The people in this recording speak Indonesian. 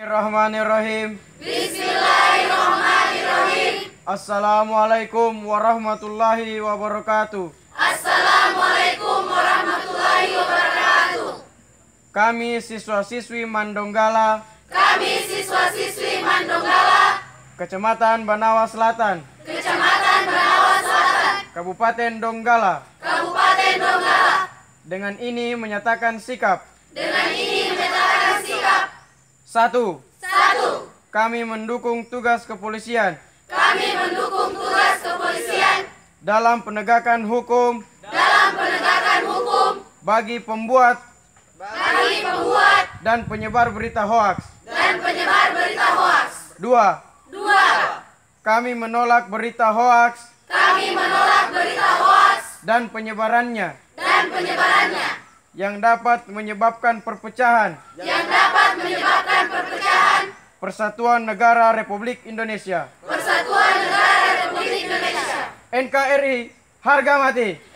Bismillahirrahmanirrahim. Bismillahirrahmanirrahim. Assalamualaikum warahmatullahi wabarakatuh. Assalamualaikum warahmatullahi wabarakatuh. Kami siswa-siswi Mandonggala. Kami siswa-siswi Mandonggala. Kecamatan Banawa Selatan. Kecamatan Banawa Selatan. Kabupaten Donggala. Kabupaten Donggala. Dengan ini menyatakan sikap. Dengan ini menyatakan satu. Satu. Kami mendukung tugas kepolisian. Kami mendukung tugas kepolisian dalam penegakan hukum. Dalam penegakan hukum bagi pembuat bagi pembuat dan penyebar berita hoaks dan penyebar berita hoaks. Dua. Dua. Kami menolak berita hoaks. Kami menolak berita hoaks dan penyebarannya. Dan penyebarannya yang dapat menyebabkan perpecahan. Yang dapat menyebabkan Persatuan Negara Republik Indonesia. Persatuan Negara Republik Indonesia. NKRI, harga mati.